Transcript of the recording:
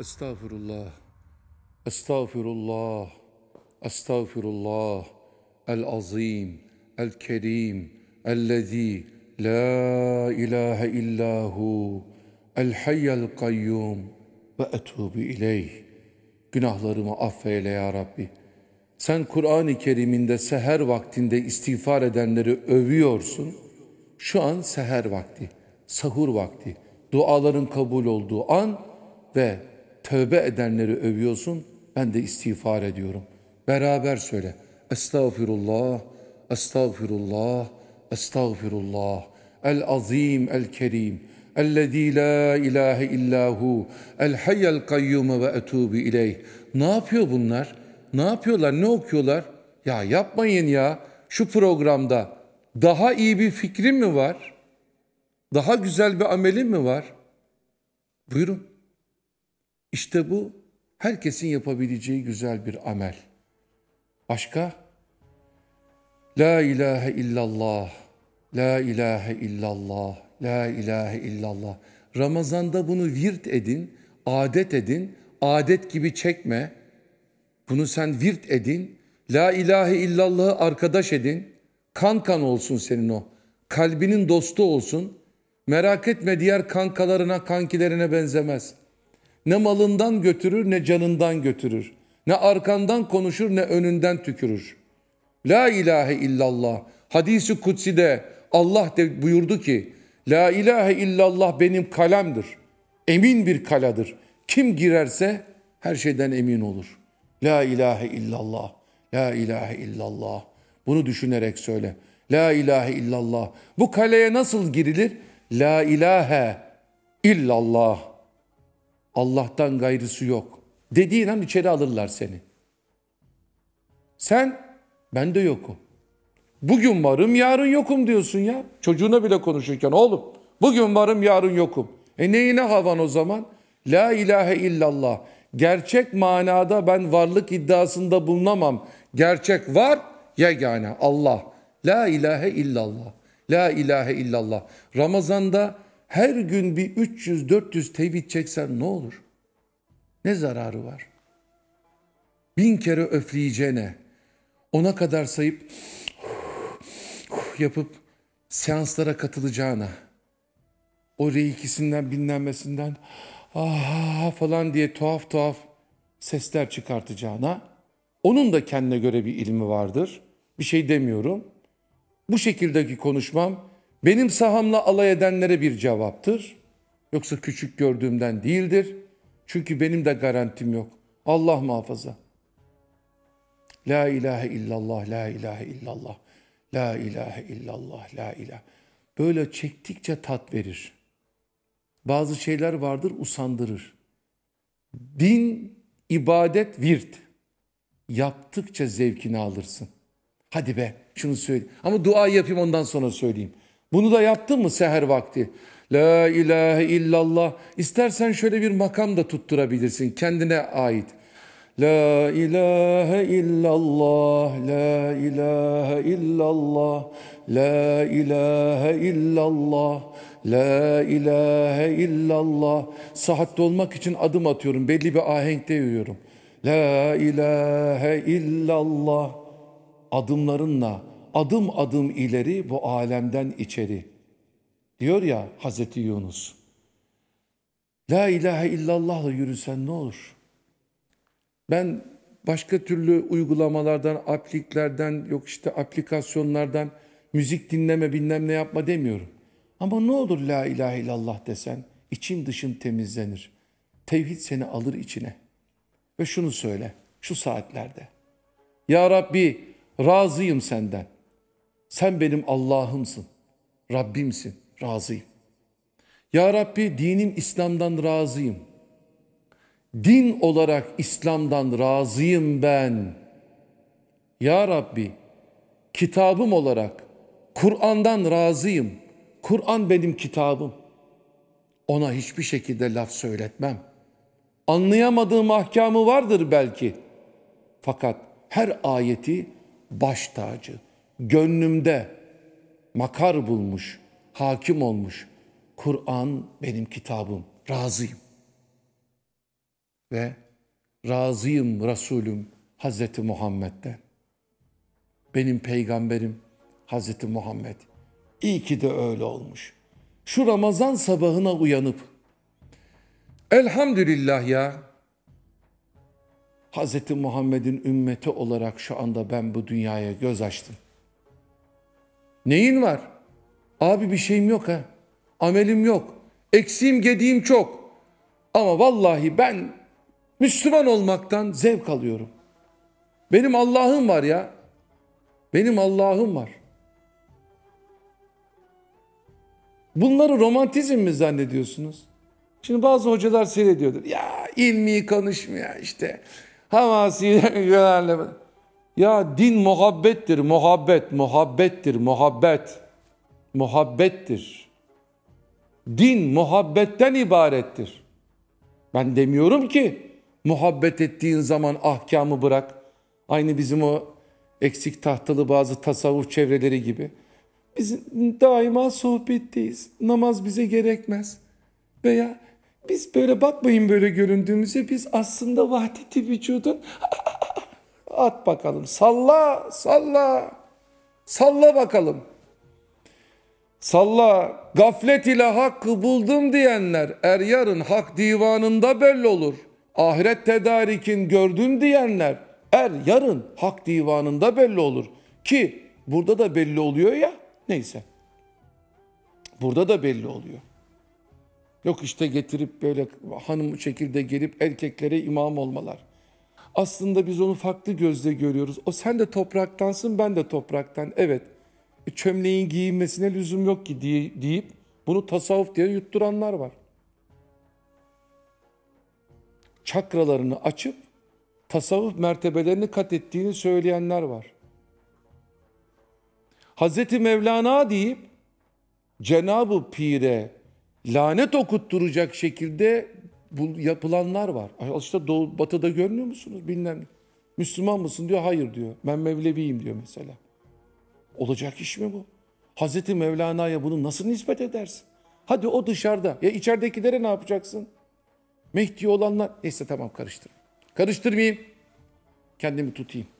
Estağfurullah. Estağfurullah. Estağfurullah. El azim, el kerim, ellezî la ilahe illahu el hayyel kayyum ve etûbü ileyh. Günahlarımı affeyle ya Rabbi. Sen Kur'an-ı Kerim'inde seher vaktinde istiğfar edenleri övüyorsun. Şu an seher vakti, sahur vakti, duaların kabul olduğu an ve tövbe edenleri övüyorsun, ben de istiğfar ediyorum. Beraber söyle. Estağfirullah, estağfirullah, estağfirullah. El azim, el kerim. Ellezî la ilahe illahu. El hayyel kayyume ve etûbü ileyh. Ne yapıyor bunlar? Ne yapıyorlar? Ne okuyorlar? Ya yapmayın ya. Şu programda daha iyi bir fikrim mi var? Daha güzel bir amelim mi var? Buyurun. İşte bu herkesin yapabileceği güzel bir amel. Başka? La ilahe illallah, la ilahe illallah, la ilahe illallah. Ramazanda bunu virt edin, adet edin, adet gibi çekme. Bunu sen virt edin, la ilahe illallah'ı arkadaş edin. Kan kan olsun senin o, kalbinin dostu olsun. Merak etme diğer kankalarına, kankilerine benzemez.'' Ne malından götürür ne canından götürür. Ne arkandan konuşur ne önünden tükürür. La ilahe illallah. Hadisi kutsi de Allah de buyurdu ki La ilahe illallah benim kalemdir. Emin bir kaladır. Kim girerse her şeyden emin olur. La ilahe illallah. La ilahe illallah. Bunu düşünerek söyle. La ilahe illallah. Bu kaleye nasıl girilir? La ilahe illallah. Allah'tan gayrısı yok. Dediğin an içeri alırlar seni. Sen ben de yokum. Bugün varım yarın yokum diyorsun ya. Çocuğuna bile konuşurken oğlum bugün varım yarın yokum. E neyine havan o zaman? La ilahe illallah. Gerçek manada ben varlık iddiasında bulunamam. Gerçek var yegane Allah. La ilahe illallah. La ilahe illallah. Ramazanda her gün bir 300-400 tevhid çeksen ne olur? Ne zararı var? Bin kere öfleyeceğine, ona kadar sayıp yapıp seanslara katılacağına, o reikisinden binlenmesinden ah, ah, ah falan diye tuhaf tuhaf sesler çıkartacağına, onun da kendine göre bir ilmi vardır. Bir şey demiyorum. Bu şekildeki konuşmam benim sahamla alay edenlere bir cevaptır. Yoksa küçük gördüğümden değildir. Çünkü benim de garantim yok. Allah muhafaza. La ilahe illallah, la ilahe illallah, la ilahe illallah, la ilahe. Böyle çektikçe tat verir. Bazı şeyler vardır usandırır. Din, ibadet, virt. Yaptıkça zevkini alırsın. Hadi be şunu söyle. Ama dua yapayım ondan sonra söyleyeyim. Bunu da yaptın mı seher vakti? La ilahe illallah. İstersen şöyle bir makam da tutturabilirsin kendine ait. La ilahe illallah, la ilahe illallah, la ilahe illallah, la ilahe illallah. Sahatte olmak için adım atıyorum, belli bir ahenkte yürüyorum. La ilahe illallah adımlarınla, adım adım ileri bu alemden içeri. Diyor ya Hazreti Yunus. La ilahe illallah yürüsen ne olur? Ben başka türlü uygulamalardan, apliklerden, yok işte aplikasyonlardan müzik dinleme bilmem ne yapma demiyorum. Ama ne olur la ilahe illallah desen için dışın temizlenir. Tevhid seni alır içine. Ve şunu söyle şu saatlerde. Ya Rabbi razıyım senden. Sen benim Allah'ımsın, Rabbimsin, razıyım. Ya Rabbi dinim İslam'dan razıyım. Din olarak İslam'dan razıyım ben. Ya Rabbi kitabım olarak Kur'an'dan razıyım. Kur'an benim kitabım. Ona hiçbir şekilde laf söyletmem. Anlayamadığım ahkamı vardır belki. Fakat her ayeti baş tacı, gönlümde makar bulmuş, hakim olmuş. Kur'an benim kitabım, razıyım. Ve razıyım Resulüm Hazreti Muhammed'den. Benim peygamberim Hazreti Muhammed. İyi ki de öyle olmuş. Şu Ramazan sabahına uyanıp elhamdülillah ya Hazreti Muhammed'in ümmeti olarak şu anda ben bu dünyaya göz açtım. Neyin var? Abi bir şeyim yok ha. Amelim yok. Eksiğim gediğim çok. Ama vallahi ben Müslüman olmaktan zevk alıyorum. Benim Allah'ım var ya. Benim Allah'ım var. Bunları romantizm mi zannediyorsunuz? Şimdi bazı hocalar seyrediyordur. Ya ilmi konuşmuyor işte. Havasi yönelme. Ya din muhabbettir, muhabbet, muhabbettir, muhabbet, muhabbettir. Din muhabbetten ibarettir. Ben demiyorum ki muhabbet ettiğin zaman ahkamı bırak. Aynı bizim o eksik tahtalı bazı tasavvuf çevreleri gibi. Biz daima sohbetteyiz. Namaz bize gerekmez. Veya biz böyle bakmayın böyle göründüğümüze biz aslında vahdeti vücudun at bakalım. Salla, salla. Salla bakalım. Salla. Gaflet ile hakkı buldum diyenler er yarın hak divanında belli olur. Ahiret tedarikin gördüm diyenler er yarın hak divanında belli olur. Ki burada da belli oluyor ya. Neyse. Burada da belli oluyor. Yok işte getirip böyle hanım şekilde gelip erkeklere imam olmalar. Aslında biz onu farklı gözle görüyoruz. O sen de topraktansın ben de topraktan. Evet e, çömleğin giyinmesine lüzum yok ki diye, deyip bunu tasavvuf diye yutturanlar var. Çakralarını açıp tasavvuf mertebelerini kat ettiğini söyleyenler var. Hazreti Mevlana deyip Cenab-ı Pir'e lanet okutturacak şekilde bu yapılanlar var. Al Doğu, Batı'da görmüyor musunuz? Bilmem. Müslüman mısın diyor. Hayır diyor. Ben Mevleviyim diyor mesela. Olacak iş mi bu? Hazreti Mevlana'ya bunu nasıl nispet edersin? Hadi o dışarıda. Ya içeridekilere ne yapacaksın? Mehdi olanlar. Neyse tamam karıştır. Karıştırmayayım. Kendimi tutayım.